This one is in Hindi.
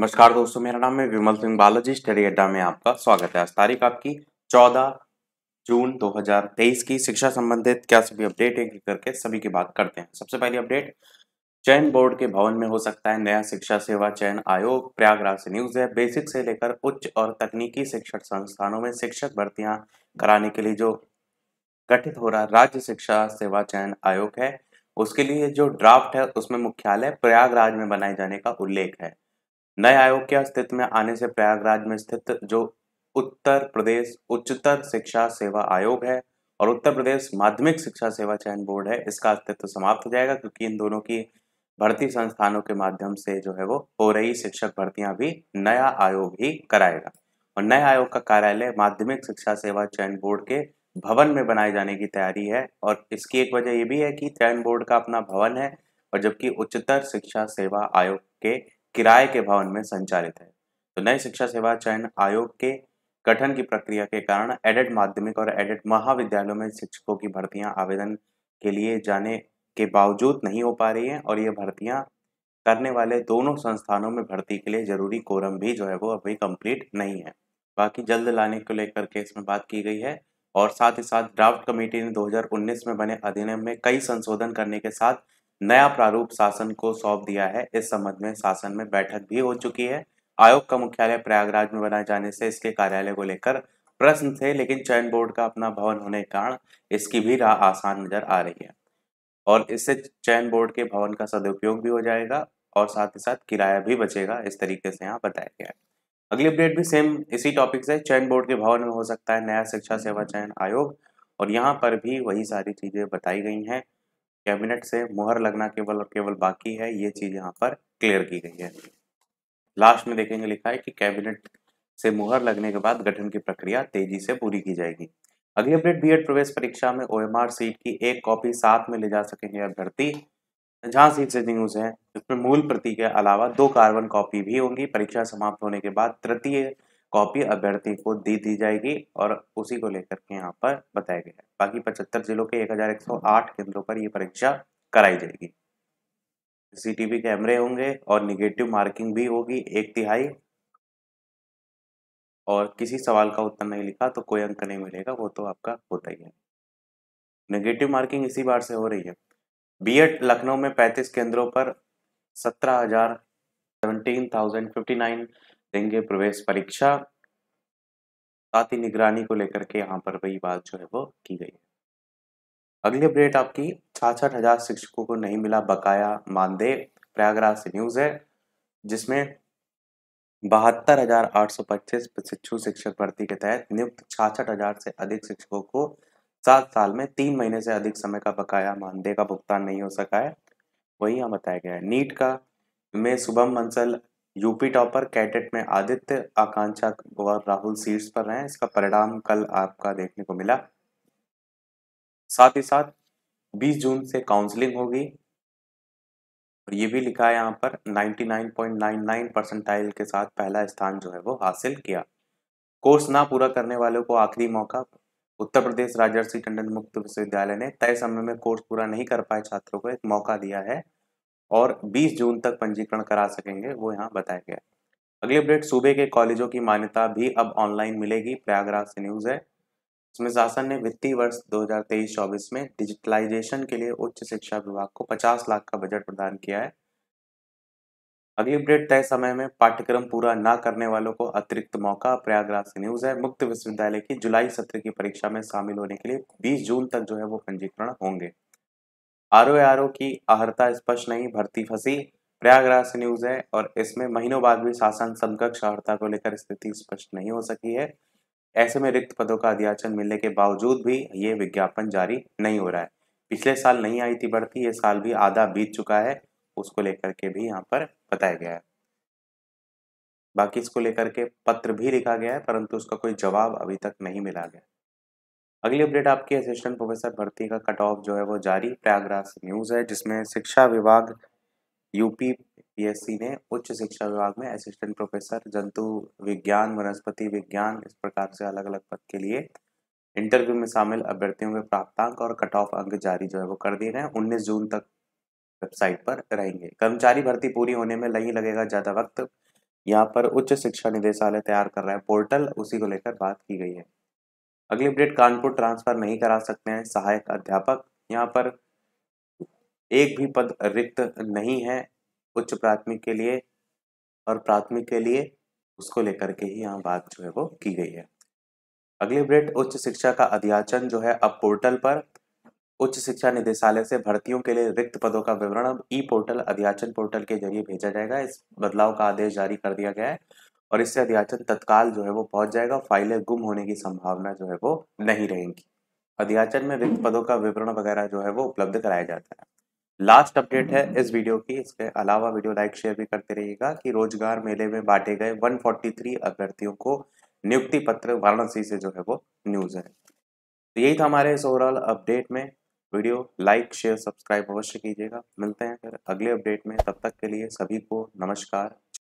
नमस्कार दोस्तों मेरा नाम है विमल सिंह बालाजी स्टडी अड्डा में आपका स्वागत है आज तारीख आपकी 14 जून 2023 की शिक्षा संबंधित क्या सभी अपडेट है करके सभी की बात करते हैं सबसे पहली अपडेट चयन बोर्ड के भवन में हो सकता है नया शिक्षा सेवा चयन आयोग प्रयागराज से न्यूज है बेसिक से लेकर उच्च और तकनीकी शिक्षक संस्थानों में शिक्षक भर्तियां कराने के लिए जो गठित हो रहा राज्य शिक्षा सेवा चयन आयोग है उसके लिए जो ड्राफ्ट है उसमें मुख्यालय प्रयागराज में बनाए जाने का उल्लेख है नए आयोग के अस्तित्व में आने से प्रयागराज में स्थित जो उत्तर प्रदेश उच्चतर शिक्षा सेवा आयोग है और उत्तर प्रदेश माध्यमिक शिक्षा सेवा चयन बोर्ड है इसका अस्तित्व समाप्त हो जाएगा क्योंकि इन दोनों की भर्ती संस्थानों के माध्यम से जो है वो हो रही शिक्षक भर्तियां भी नया आयोग ही कराएगा और नया आयोग का कार्यालय माध्यमिक शिक्षा सेवा चयन बोर्ड के भवन में बनाए जाने की तैयारी है और इसकी एक वजह ये भी है कि चयन बोर्ड का अपना भवन है और जबकि उच्चतर शिक्षा सेवा आयोग के किराए के भवन में संचालित है तो नए शिक्षा सेवा चयन आयोग के गठन की प्रक्रिया के कारण एडेड माध्यमिक और एडेड महाविद्यालयों में शिक्षकों की भर्तियां आवेदन के लिए जाने के बावजूद नहीं हो पा रही हैं और ये भर्तियां करने वाले दोनों संस्थानों में भर्ती के लिए जरूरी कोरम भी जो है वो अभी कंप्लीट नहीं है बाकी जल्द लाने को लेकर के इसमें बात की गई है और साथ ही साथ ड्राफ्ट कमेटी ने 2019 में बने अधिनियम में कई संशोधन करने के साथ नया प्रारूप शासन को सौंप दिया है इस संबंध में शासन में बैठक भी हो चुकी है आयोग का मुख्यालय प्रयागराज में बनाए जाने से इसके कार्यालय को लेकर प्रश्न थे लेकिन चयन बोर्ड का अपना भवन होने के कारण इसकी भी राह आसान नजर आ रही है और इससे चयन बोर्ड के भवन का सदुपयोग भी हो जाएगा और साथ ही साथ किराया भी बचेगा इस तरीके से यहाँ बताया गया है अगली अपडेट भी सेम इसी टॉपिक से चयन बोर्ड के भवन में हो सकता है नया शिक्षा सेवा चयन आयोग और यहाँ पर भी वही सारी चीजें बताई गई हैं कैबिनेट से मुहर लगना केवल और केवल बाकी है ये चीज़ यहाँ पर क्लियर की गई है लास्ट में देखेंगे लिखा है कि कैबिनेट से मुहर लगने के बाद गठन की प्रक्रिया तेजी से पूरी की जाएगी अगले अपडेट बीएड प्रवेश परीक्षा में ओएमआर सीट की एक कॉपी साथ में ले जा सकेंगे अभ्यर्थी जहाँ सीट से न्यूज है उसमें मूल प्रति के अलावा दो कार्बन कॉपी भी होंगी परीक्षा समाप्त होने के बाद तृतीय कॉपी अभ्यर्थी को दी दी जाएगी और उसी को लेकर के यहाँ पर बताया गया है बाकी पचहत्तर जिलों के 1108 केंद्रों पर ये परीक्षा कराई जाएगी सीसीटीवी कैमरे होंगे और निगेटिव मार्किंग भी होगी एक तिहाई और किसी सवाल का उत्तर नहीं लिखा तो कोई अंक नहीं मिलेगा वो तो आपका होता ही है निगेटिव मार्किंग इसी बार से हो रही है बी लखनऊ में पैंतीस केंद्रों पर सत्रह हजार सेवनटीन थाउजेंड फिफ्टी नाइन देंगे प्रवेश परीक्षा साथ ही निगरानी को लेकर के यहाँ पर वही बात जो है वो की गई है अगली अपडेट आपकी छाछठ हजार शिक्षकों को नहीं मिला बकाया मानदेय प्रयागराज से न्यूज है जिसमें बहत्तर हजार आठ सौ पच्चीस प्रशिक्षु शिक्षक भर्ती के तहत नियुक्त छाछठ हजार से अधिक शिक्षकों को सात साल में तीन महीने से अधिक समय का बकाया मानदेय का भुगतान नहीं हो सका है वही यहाँ बताया गया है नीट का में शुभम बंसल यूपी टॉपर कैडेट में आदित्य आकांक्षा और राहुल सीट्स पर रहे इसका परिणाम कल आपका देखने को मिला साथ ही साथ 20 जून से काउंसलिंग होगी और ये भी लिखा है यहाँ पर 99.99 परसेंटाइल के साथ पहला स्थान जो है वो हासिल किया कोर्स ना पूरा करने वालों को आखिरी मौका उत्तर प्रदेश राजर्षि टंडन मुक्त विश्वविद्यालय ने तय समय में कोर्स पूरा नहीं कर पाए छात्रों को एक मौका दिया है और 20 जून तक पंजीकरण करा सकेंगे वो यहाँ बताया गया अगली अपडेट सूबे के कॉलेजों की मान्यता भी अब ऑनलाइन मिलेगी प्रयागराज से न्यूज़ है इसमें शासन ने वित्तीय वर्ष 2023-24 में डिजिटलाइजेशन के लिए उच्च शिक्षा विभाग को 50 लाख का बजट प्रदान किया है अगली अपडेट तय समय में पाठ्यक्रम पूरा ना करने वालों को अतिरिक्त मौका प्रयागराज से न्यूज है मुक्त विश्वविद्यालय की जुलाई सत्र की परीक्षा में शामिल होने के लिए 20 जून तक जो है वो पंजीकरण होंगे आरओ आरओ की आहरता स्पष्ट नहीं भर्ती फंसी प्रयागराज से न्यूज है और इसमें महीनों बाद भी शासन समकक्ष अहरता को लेकर स्थिति स्पष्ट नहीं हो सकी है ऐसे में रिक्त पदों का अध्याचन मिलने के बावजूद भी ये विज्ञापन जारी नहीं हो रहा है पिछले साल नहीं आई थी बढ़ती ये साल भी आधा बीत चुका है उसको लेकर के भी यहाँ पर बताया गया है बाकी इसको लेकर के पत्र भी लिखा गया है परंतु उसका कोई जवाब अभी तक नहीं मिला गया अगली अपडेट आपके असिस्टेंट प्रोफेसर भर्ती का कट ऑफ जो है वो जारी प्रयागराज से न्यूज़ है जिसमें शिक्षा विभाग यूपी पीएससी ने उच्च शिक्षा विभाग में असिस्टेंट प्रोफेसर जंतु विज्ञान वनस्पति विज्ञान इस प्रकार से अलग अलग पद के लिए इंटरव्यू में शामिल अभ्यर्थियों के प्राप्तांक और कट ऑफ अंक जारी जो है वो कर दिए गए उन्नीस जून तक वेबसाइट पर रहेंगे कर्मचारी भर्ती पूरी होने में नहीं लगेगा ज़्यादा वक्त यहाँ पर उच्च शिक्षा निदेशालय तैयार कर रहा है पोर्टल उसी को लेकर बात की गई है अगली अपडेट कानपुर ट्रांसफर नहीं करा सकते हैं सहायक अध्यापक यहाँ पर एक भी पद रिक्त नहीं है उच्च प्राथमिक के लिए और प्राथमिक के लिए उसको लेकर के ही यहाँ बात जो है वो की गई है अगली अपडेट उच्च शिक्षा का अध्याचन जो है अब पोर्टल पर उच्च शिक्षा निदेशालय से भर्तियों के लिए रिक्त पदों का विवरण अब ई पोर्टल अध्याचन पोर्टल के जरिए भेजा जाएगा इस बदलाव का आदेश जारी कर दिया गया है और इससे अध्याचन तत्काल जो है वो पहुंच जाएगा फाइलें गुम होने की संभावना जो है वो नहीं रहेंगी अध्याचन में रिक्त पदों का विवरण वगैरह जो है वो उपलब्ध कराया जाता है लास्ट अपडेट है इस वीडियो की इसके अलावा वीडियो लाइक शेयर भी करते रहिएगा कि रोजगार मेले में बांटे गए 143 अभ्यर्थियों को नियुक्ति पत्र वाराणसी से जो है वो न्यूज़ है तो यही था हमारे इस ओवरऑल अपडेट में वीडियो लाइक शेयर सब्सक्राइब अवश्य कीजिएगा मिलते हैं फिर अगले अपडेट में तब तक के लिए सभी को नमस्कार